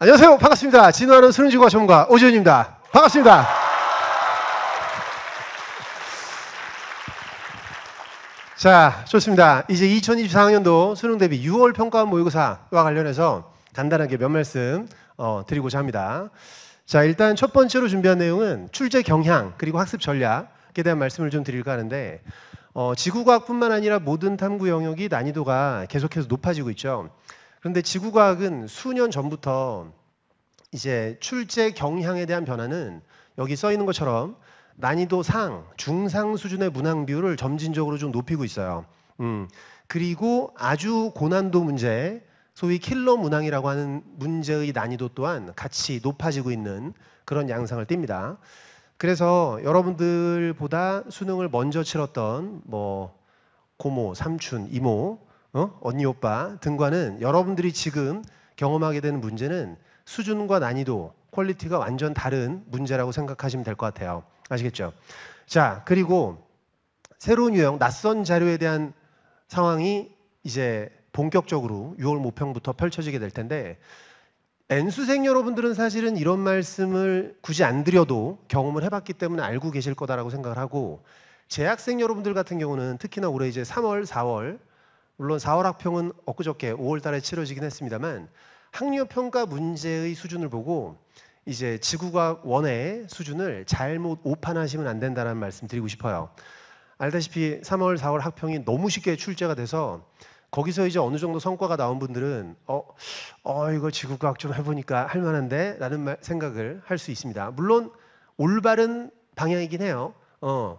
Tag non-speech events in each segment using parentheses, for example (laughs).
안녕하세요. 반갑습니다. 진화하는 수능지구과 전문가 오지훈입니다. 반갑습니다. 자, 좋습니다. 이제 2024학년도 수능 대비 6월 평가 원 모의고사와 관련해서 간단하게 몇 말씀 어, 드리고자 합니다. 자, 일단 첫 번째로 준비한 내용은 출제 경향 그리고 학습 전략에 대한 말씀을 좀 드릴까 하는데 어, 지구과학뿐만 아니라 모든 탐구 영역이 난이도가 계속해서 높아지고 있죠. 그런데 지구과학은 수년 전부터 이제 출제 경향에 대한 변화는 여기 써 있는 것처럼 난이도 상, 중상 수준의 문항 비율을 점진적으로 좀 높이고 있어요. 음. 그리고 아주 고난도 문제, 소위 킬러 문항이라고 하는 문제의 난이도 또한 같이 높아지고 있는 그런 양상을 띱니다. 그래서 여러분들보다 수능을 먼저 치렀던 뭐 고모, 삼촌, 이모 어? 언니 오빠 등과는 여러분들이 지금 경험하게 되는 문제는 수준과 난이도, 퀄리티가 완전 다른 문제라고 생각하시면 될 것 같아요. 아시겠죠? 자, 그리고 새로운 유형, 낯선 자료에 대한 상황이 이제 본격적으로 6월 모평부터 펼쳐지게 될 텐데 N수생 여러분들은 사실은 이런 말씀을 굳이 안 드려도 경험을 해봤기 때문에 알고 계실 거다라고 생각을 하고 재학생 여러분들 같은 경우는 특히나 올해 이제 3월, 4월 물론 4월 학평은 엊그저께 5월 달에 치러지긴 했습니다만 학력 평가 문제의 수준을 보고 이제 지구과학 1의 수준을 잘못 오판하시면 안 된다는 말씀 드리고 싶어요. 알다시피 3월, 4월 학평이 너무 쉽게 출제가 돼서 거기서 이제 어느 정도 성과가 나온 분들은 어, 어 이거 지구과학 좀 해보니까 할 만한데 라는 말, 생각을 할 수 있습니다. 물론 올바른 방향이긴 해요. 어,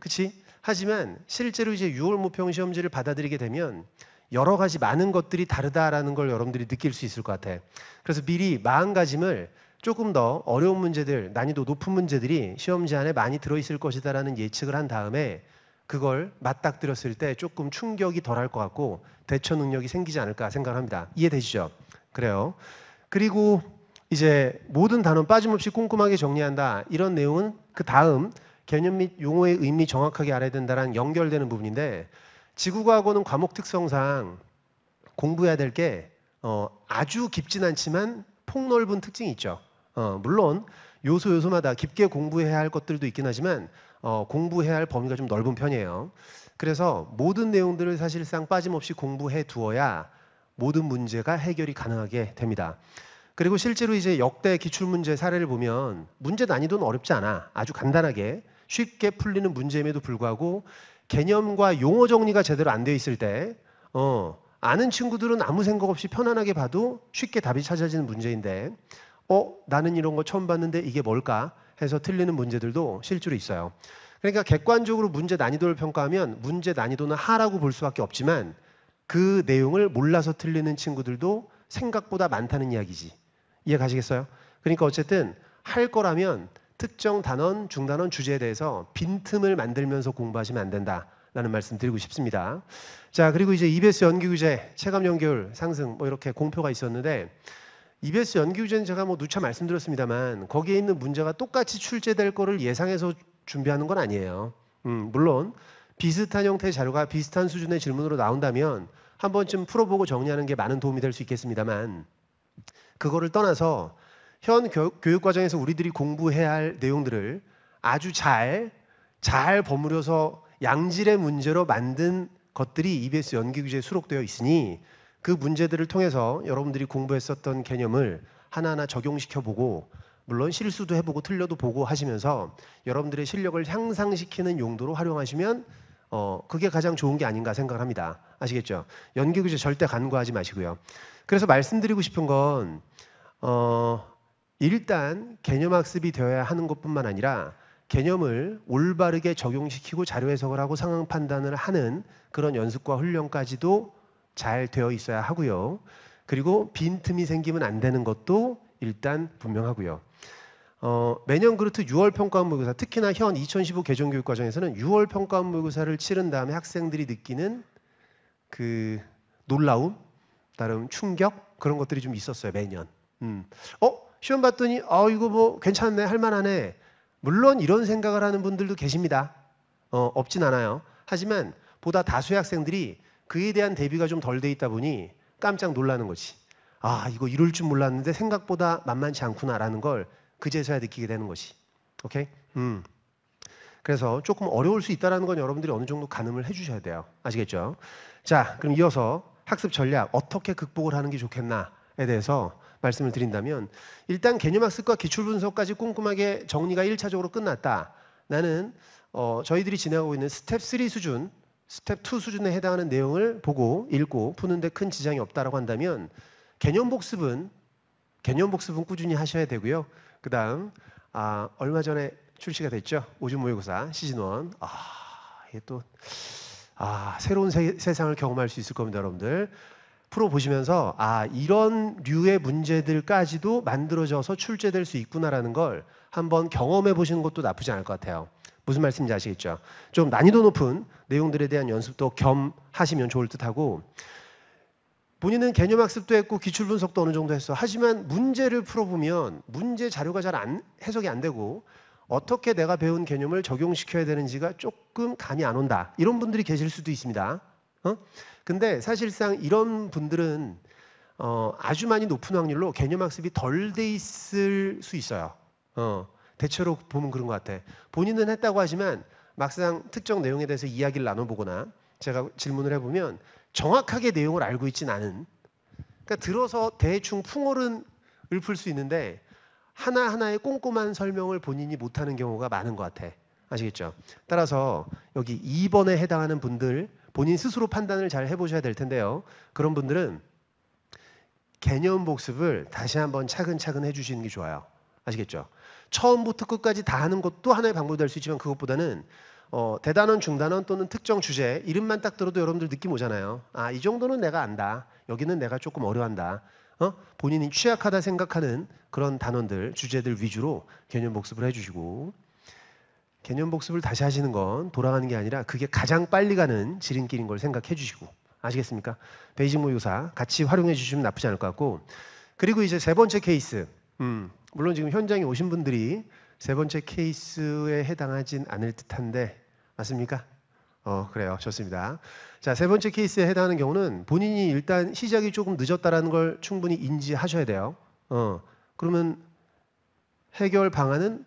그치? 하지만 실제로 이제 6월 모평 시험지를 받아들이게 되면 여러 가지 많은 것들이 다르다라는 걸 여러분들이 느낄 수 있을 것 같아요. 그래서 미리 마음가짐을 조금 더 어려운 문제들, 난이도 높은 문제들이 시험지 안에 많이 들어있을 것이다라는 예측을 한 다음에 그걸 맞닥뜨렸을 때 조금 충격이 덜할 것 같고 대처 능력이 생기지 않을까 생각합니다. 이해되시죠? 그래요. 그리고 이제 모든 단원 빠짐없이 꼼꼼하게 정리한다. 이런 내용은 그 다음 개념 및 용어의 의미 정확하게 알아야 된다는 연결되는 부분인데 지구과학원은 과목 특성상 공부해야 될게 어, 아주 깊진 않지만 폭넓은 특징이 있죠. 어, 물론 요소 요소마다 깊게 공부해야 할 것들도 있긴 하지만 어, 공부해야 할 범위가 좀 넓은 편이에요. 그래서 모든 내용들을 사실상 빠짐없이 공부해 두어야 모든 문제가 해결이 가능하게 됩니다. 그리고 실제로 이제 역대 기출문제 사례를 보면 문제 난이도는 어렵지 않아. 아주 간단하게 쉽게 풀리는 문제임에도 불구하고 개념과 용어 정리가 제대로 안 되어 있을 때 어, 아는 친구들은 아무 생각 없이 편안하게 봐도 쉽게 답이 찾아지는 문제인데 어 나는 이런 거 처음 봤는데 이게 뭘까 해서 틀리는 문제들도 실제로 있어요. 그러니까 객관적으로 문제 난이도를 평가하면 문제 난이도는 하라고 볼 수밖에 없지만 그 내용을 몰라서 틀리는 친구들도 생각보다 많다는 이야기지. 이해 가시겠어요? 그러니까 어쨌든 할 거라면 특정 단원, 중단원, 주제에 대해서 빈틈을 만들면서 공부하시면 안 된다라는 말씀 드리고 싶습니다. 자, 그리고 이제 EBS 연기 규제, 체감 연결 상승 뭐 이렇게 공표가 있었는데 EBS 연기 규제는 제가 뭐 누차 말씀드렸습니다만 거기에 있는 문제가 똑같이 출제될 거를 예상해서 준비하는 건 아니에요. 음, 물론 비슷한 형태의 자료가 비슷한 수준의 질문으로 나온다면 한 번쯤 풀어보고 정리하는 게 많은 도움이 될 수 있겠습니다만 그거를 떠나서 현 교, 육 과정에서 우리들이 공부해야 할 내용들을 아주 잘, 잘 버무려서 양질의 문제로 만든 것들이 EBS 연기 규제에 수록되어 있으니 그 문제들을 통해서 여러분들이 공부했었던 개념을 하나하나 적용시켜 보고 물론 실수도 해보고 틀려도 보고 하시면서 여러분들의 실력을 향상시키는 용도로 활용하시면 어 그게 가장 좋은 게 아닌가 생각을 합니다. 아시겠죠? 연기 규제 절대 간과하지 마시고요. 그래서 말씀드리고 싶은 건 어, 일단 개념 학습이 되어야 하는 것뿐만 아니라 개념을 올바르게 적용시키고 자료 해석을 하고 상황 판단을 하는 그런 연습과 훈련까지도 잘 되어 있어야 하고요. 그리고 빈틈이 생기면 안 되는 것도 일단 분명하고요. 어, 매년 그렇듯 6월 평가원 모의고사 특히나 현 2015 개정교육 과정에서는 6월 평가원 모의고사를 치른 다음에 학생들이 느끼는 그 놀라움, 다른 충격 그런 것들이 좀 있었어요 매년. 음. 어? 시험 봤더니 아 이거 뭐 괜찮네 할만하네. 물론 이런 생각을 하는 분들도 계십니다. 어, 없진 않아요. 하지만 보다 다수의 학생들이 그에 대한 대비가 좀 덜 돼 있다 보니 깜짝 놀라는 거지. 아 이거 이럴 줄 몰랐는데 생각보다 만만치 않구나라는 걸 그제서야 느끼게 되는 것이. 오케이? 음. 그래서 조금 어려울 수 있다라는 건 여러분들이 어느 정도 가늠을 해주셔야 돼요. 아시겠죠? 자, 그럼 이어서 학습 전략 어떻게 극복을 하는 게 좋겠나에 대해서 말씀을 드린다면 일단 개념학습과 기출분석까지 꼼꼼하게 정리가 1차적으로 끝났다. 나는 어, 저희들이 진행하고 있는 스텝 3 수준, 스텝 2 수준에 해당하는 내용을 보고 읽고 푸는데 큰 지장이 없다라고 한다면 개념 복습은 개념 복습은 꾸준히 하셔야 되고요. 그다음 아, 얼마 전에 출시가 됐죠. 오준 모의고사 시즌 1. 아, 이게 또 아, 새로운 세, 상을 경험할 수 있을 겁니다, 여러분들. 풀어보시면서 아, 이런 류의 문제들까지도 만들어져서 출제될 수 있구나라는 걸 한번 경험해 보시는 것도 나쁘지 않을 것 같아요. 무슨 말씀인지 아시겠죠? 좀 난이도 높은 내용들에 대한 연습도 겸하시면 좋을 듯하고 본인은 개념 학습도 했고 기출 분석도 어느 정도 했어. 하지만 문제를 풀어보면 문제 자료가 잘 안, 해석이 안 되고 어떻게 내가 배운 개념을 적용시켜야 되는지가 조금 감이 안 온다. 이런 분들이 계실 수도 있습니다. 어? 근데 사실상 이런 분들은 어, 아주 많이 높은 확률로 개념 학습이 덜 돼 있을 수 있어요. 어, 대체로 보면 그런 것 같아. 본인은 했다고 하지만 막상 특정 내용에 대해서 이야기를 나눠보거나 제가 질문을 해보면 정확하게 내용을 알고 있진 않은. 그러니까 들어서 대충 풍월은 읊을 수 있는데 하나 하나의 꼼꼼한 설명을 본인이 못하는 경우가 많은 것 같아. 아시겠죠? 따라서 여기 2번에 해당하는 분들 본인 스스로 판단을 잘 해보셔야 될 텐데요. 그런 분들은 개념 복습을 다시 한번 차근차근 해주시는 게 좋아요. 아시겠죠? 처음부터 끝까지 다 하는 것도 하나의 방법이 될 수 있지만 그것보다는 어, 대단원, 중단원 또는 특정 주제 이름만 딱 들어도 여러분들 느낌 오잖아요. 아, 이 정도는 내가 안다. 여기는 내가 조금 어려한다. 어? 본인이 취약하다 생각하는 그런 단원들, 주제들 위주로 개념 복습을 해주시고 개념 복습을 다시 하시는 건 돌아가는 게 아니라 그게 가장 빨리 가는 지름길인 걸 생각해 주시고 아시겠습니까? 베이징 모의사 같이 활용해 주시면 나쁘지 않을 것 같고 그리고 이제 세 번째 케이스 음, 물론 지금 현장에 오신 분들이 세 번째 케이스에 해당하진 않을 듯한데 맞습니까? 어 그래요 좋습니다 자 세 번째 케이스에 해당하는 경우는 본인이 일단 시작이 조금 늦었다라는 걸 충분히 인지하셔야 돼요 어 그러면 해결 방안은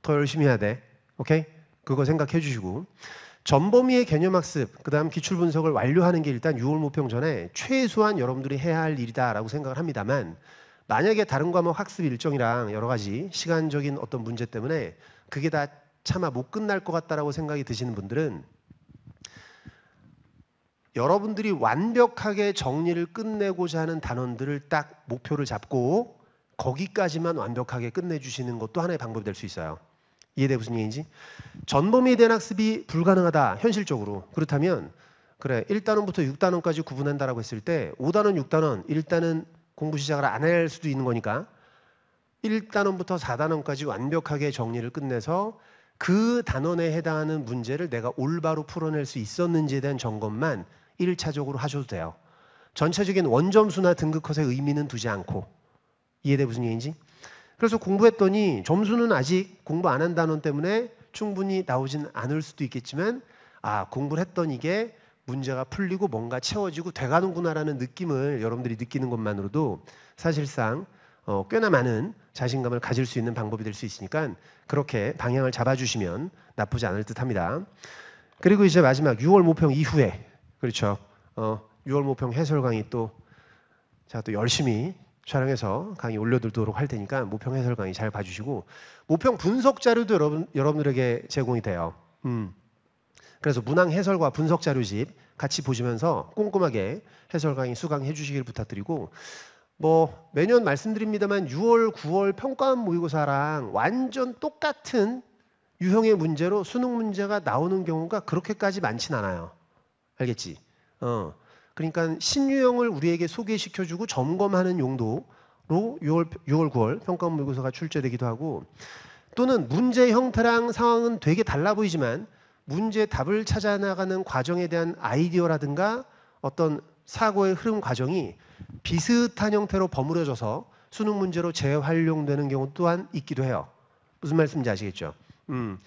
더 열심히 해야 돼 오케이? 그거 생각해 주시고 전범위의 개념 학습, 그다음 기출 분석을 완료하는 게 일단 6월 모평 전에 최소한 여러분들이 해야 할 일이다라고 생각을 합니다만 만약에 다른 과목 학습 일정이랑 여러 가지 시간적인 어떤 문제 때문에 그게 다 차마 못 끝날 것 같다라고 생각이 드시는 분들은 여러분들이 완벽하게 정리를 끝내고자 하는 단원들을 딱 목표를 잡고 거기까지만 완벽하게 끝내주시는 것도 하나의 방법이 될 수 있어요. 이해돼 무슨 얘기인지? 전범위에 대 학습이 불가능하다 현실적으로 그렇다면 그래 1단원부터 6단원까지 구분한다라고 했을 때 5단원 6단원 일단은 공부 시작을 안 할 수도 있는 거니까 1단원부터 4단원까지 완벽하게 정리를 끝내서 그 단원에 해당하는 문제를 내가 올바로 풀어낼 수 있었는지에 대한 점검만 1차적으로 하셔도 돼요. 전체적인 원점수나 등급컷의 의미는 두지 않고 이해돼 무슨 얘기인지? 그래서 공부했더니 점수는 아직 공부 안 한 단원 때문에 충분히 나오진 않을 수도 있겠지만 아 공부를 했던 이게 문제가 풀리고 뭔가 채워지고 돼가는구나라는 느낌을 여러분들이 느끼는 것만으로도 사실상 어, 꽤나 많은 자신감을 가질 수 있는 방법이 될 수 있으니까 그렇게 방향을 잡아주시면 나쁘지 않을 듯합니다. 그리고 이제 마지막 6월 모평 이후에 그렇죠. 어, 6월 모평 해설 강의 또 제가 또 열심히 촬영해서 강의 올려드리도록 할 테니까 모평 해설 강의 잘 봐주시고 모평 분석 자료도 여러분 여러분들에게 제공이 돼요. 음. 그래서 문항 해설과 분석 자료집 같이 보시면서 꼼꼼하게 해설 강의 수강해 주시길 부탁드리고 뭐 매년 말씀드립니다만 6월, 9월 평가원 모의고사랑 완전 똑같은 유형의 문제로 수능 문제가 나오는 경우가 그렇게까지 많진 않아요. 알겠지? 어. 그러니까 신유형을 우리에게 소개시켜주고 점검하는 용도로 6월, 6월 9월 평가원 모고사가 출제되기도 하고 또는 문제 형태랑 상황은 되게 달라 보이지만 문제 답을 찾아 나가는 과정에 대한 아이디어라든가 어떤 사고의 흐름 과정이 비슷한 형태로 버무려져서 수능 문제로 재활용되는 경우 또한 있기도 해요. 무슨 말씀인지 아시겠죠? 음.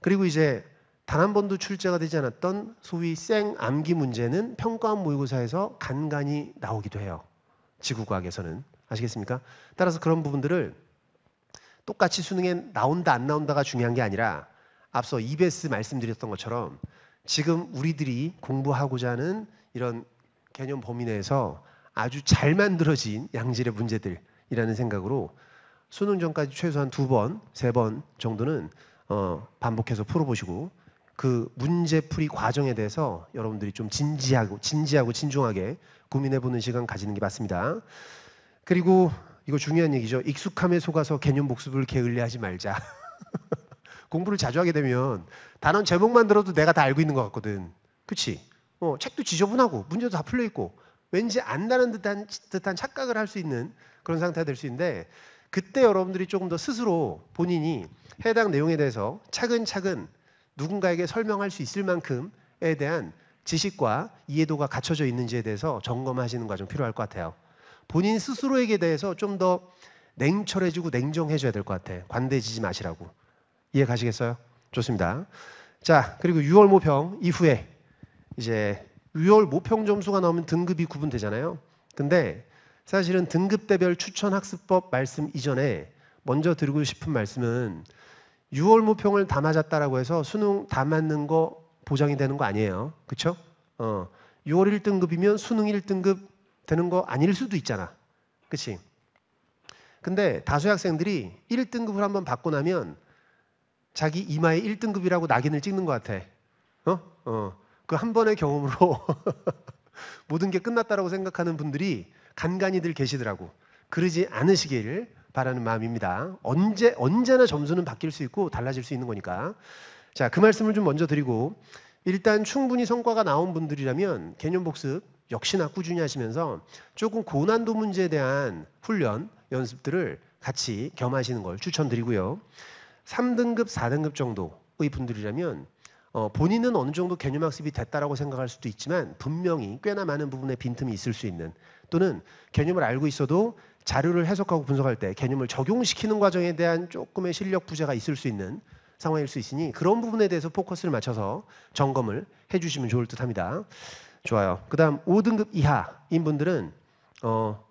그리고 이제 단한 번도 출제가 되지 않았던 소위 생 암기 문제는 평가원 모의고사에서 간간히 나오기도 해요. 지구과학에서는 아시겠습니까? 따라서 그런 부분들을 똑같이 수능에 나온다 안 나온다가 중요한 게 아니라 앞서 e b 스 말씀드렸던 것처럼 지금 우리들이 공부하고자 하는 이런 개념 범위 내에서 아주 잘 만들어진 양질의 문제들이라는 생각으로 수능 전까지 최소한 두 번, 세 번 정도는 어, 반복해서 풀어보시고 그 문제풀이 과정에 대해서 여러분들이 좀 진지하고 진지하고 진중하게 고민해 보는 시간 가지는 게 맞습니다. 그리고 이거 중요한 얘기죠. 익숙함에 속아서 개념 복습을 게을리하지 말자. (laughs) 공부를 자주 하게 되면 단원 제목만 들어도 내가 다 알고 있는 것 같거든. 그치? 어, 책도 지저분하고 문제도 다 풀려 있고 왠지 안다는 듯한, 듯한 착각을 할 수 있는 그런 상태가 될 수 있는데 그때 여러분들이 조금 더 스스로 본인이 해당 내용에 대해서 차근차근 누군가에게 설명할 수 있을 만큼에 대한 지식과 이해도가 갖춰져 있는지에 대해서 점검하시는 과정 필요할 것 같아요. 본인 스스로에게 대해서 좀 더 냉철해지고 냉정해져야 될 것 같아. 관대해지지 마시라고. 이해 가시겠어요? 좋습니다. 자, 그리고 6월 모평 이후에 이제 6월 모평 점수가 나오면 등급이 구분되잖아요. 근데 사실은 등급대별 추천학습법 말씀 이전에 먼저 드리고 싶은 말씀은 6월무평을 다 맞았다라고 해서 수능 다 맞는 거 보장이 되는 거 아니에요. 그렇죠? 어. 6월 1등급이면 수능 1등급 되는 거 아닐 수도 있잖아. 그렇지? 근데 다수 학생들이 1등급을 한번 받고 나면 자기 이마에 1등급이라고 낙인을 찍는 것 같아. 어? 어. 그 한 번의 경험으로 (laughs) 모든 게 끝났다라고 생각하는 분들이 간간이들 계시더라고. 그러지 않으시길 바라는 마음입니다. 언제 언제나 점수는 바뀔 수 있고 달라질 수 있는 거니까. 자, 그 말씀을 좀 먼저 드리고 일단 충분히 성과가 나온 분들이라면 개념 복습 역시나 꾸준히 하시면서 조금 고난도 문제에 대한 훈련 연습들을 같이 겸하시는 걸 추천드리고요. 3등급, 4등급 정도의 분들이라면 어, 본인은 어느 정도 개념 학습이 됐다라고 생각할 수도 있지만 분명히 꽤나 많은 부분에 빈틈이 있을 수 있는 또는 개념을 알고 있어도 자료를 해석하고 분석할 때 개념을 적용시키는 과정에 대한 조금의 실력 부재가 있을 수 있는 상황일 수 있으니 그런 부분에 대해서 포커스를 맞춰서 점검을 해주시면 좋을 듯합니다. 좋아요. 그다음 5등급 이하인 분들은 어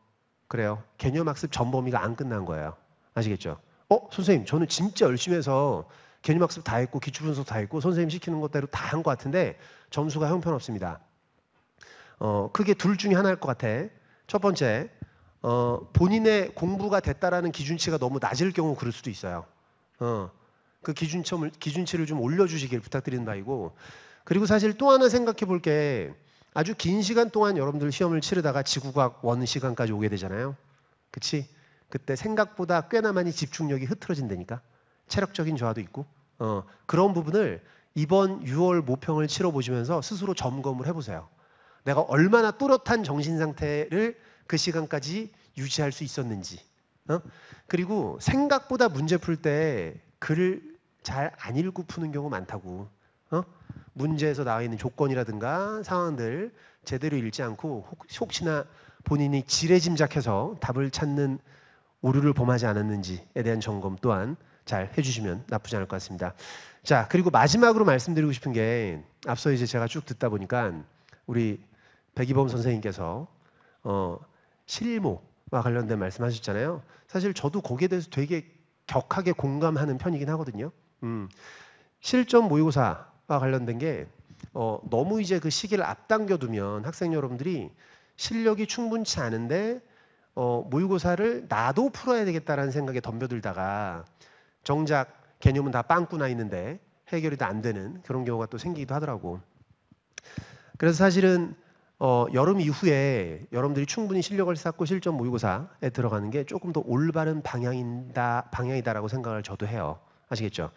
그래요. 개념 학습 전 범위가 안 끝난 거예요. 아시겠죠? 어 선생님 저는 진짜 열심히 해서 개념 학습 다 했고 기출 분석 다 했고 선생님 시키는 것대로 다 한 것 같은데 점수가 형편없습니다. 어 크게 둘 중에 하나일 것 같아. 첫 번째 어, 본인의 공부가 됐다라는 기준치가 너무 낮을 경우 그럴 수도 있어요. 어, 그 기준점을, 기준치를 좀 올려주시길 부탁드리는 바이고 그리고 사실 또 하나 생각해 볼 게 아주 긴 시간 동안 여러분들 시험을 치르다가 지구과학 원 시간까지 오게 되잖아요. 그치? 그때 생각보다 꽤나 많이 집중력이 흐트러진다니까 체력적인 저하도 있고 어, 그런 부분을 이번 6월 모평을 치러 보시면서 스스로 점검을 해보세요. 내가 얼마나 뚜렷한 정신 상태를 그 시간까지 유지할 수 있었는지. 어? 그리고 생각보다 문제 풀 때 글을 잘 안 읽고 푸는 경우 많다고. 어? 문제에서 나와 있는 조건이라든가 상황들 제대로 읽지 않고 혹시나 본인이 지레짐작해서 답을 찾는 오류를 범하지 않았는지에 대한 점검 또한 잘 해주시면 나쁘지 않을 것 같습니다. 자, 그리고 마지막으로 말씀드리고 싶은 게 앞서 이제 제가 쭉 듣다 보니까 우리 백이범 선생님께서 어, 실모와 관련된 말씀하셨잖아요. 사실 저도 거기에 대해서 되게 격하게 공감하는 편이긴 하거든요. 음, 실전 모의고사와 관련된 게 어, 너무 이제 그 시기를 앞당겨 두면 학생 여러분들이 실력이 충분치 않은데 어, 모의고사를 나도 풀어야 되겠다라는 생각에 덤벼들다가 정작 개념은 다 빵꾸나 있는데 해결이 다 안 되는 그런 경우가 또 생기기도 하더라고. 그래서 사실은 어, 여름 이후에 여러분들이 충분히 실력을 쌓고 실전 모의고사에 들어가는 게 조금 더 올바른 방향인다 방향이다라고 생각을 저도 해요. 아시겠죠?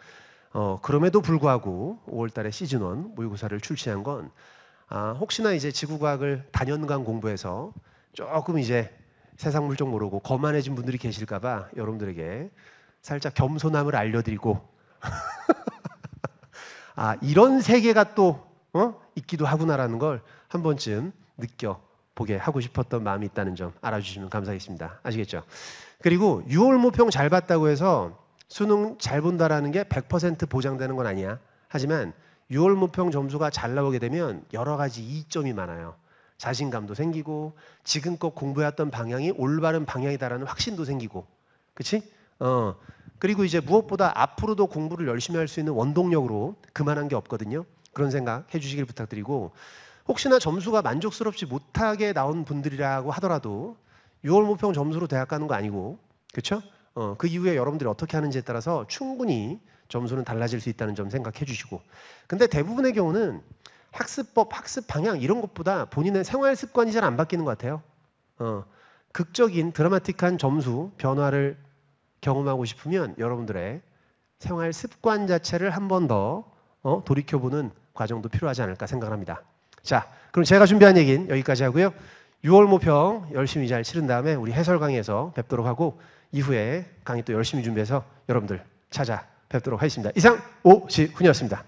어, 그럼에도 불구하고 5월달에 시즌 1 모의고사를 출시한 건 아, 혹시나 이제 지구과학을 단연간 공부해서 조금 이제 세상 물정 모르고 거만해진 분들이 계실까봐 여러분들에게 살짝 겸손함을 알려드리고 (laughs) 아 이런 세계가 또 어? 있기도 하구나라는 걸한 번쯤 느껴 보게 하고 싶었던 마음이 있다는 점 알아주시면 감사하겠습니다. 아시겠죠? 그리고 6월 모평 잘 봤다고 해서 수능 잘 본다라는 게 100% 보장되는 건 아니야. 하지만 6월 모평 점수가 잘 나오게 되면 여러 가지 이점이 많아요. 자신감도 생기고 지금껏 공부했던 방향이 올바른 방향이다라는 확신도 생기고, 그치어 그리고 이제 무엇보다 앞으로도 공부를 열심히 할 수 있는 원동력으로 그만한 게 없거든요. 그런 생각 해주시길 부탁드리고 혹시나 점수가 만족스럽지 못하게 나온 분들이라고 하더라도 6월 모평 점수로 대학 가는 거 아니고 그렇죠? 어, 그 이후에 여러분들이 어떻게 하는지에 따라서 충분히 점수는 달라질 수 있다는 점 생각해 주시고 근데 대부분의 경우는 학습법, 학습 방향 이런 것보다 본인의 생활 습관이 잘 안 바뀌는 것 같아요. 어, 극적인 드라마틱한 점수 변화를 경험하고 싶으면 여러분들의 생활 습관 자체를 한 번더 어, 돌이켜보는 과정도 필요하지 않을까 생각합니다. 자, 그럼 제가 준비한 얘기는 여기까지 하고요. 6월 모평 열심히 잘 치른 다음에 우리 해설 강의에서 뵙도록 하고 이후에 강의 또 열심히 준비해서 여러분들 찾아뵙도록 하겠습니다. 이상 오시훈이었습니다.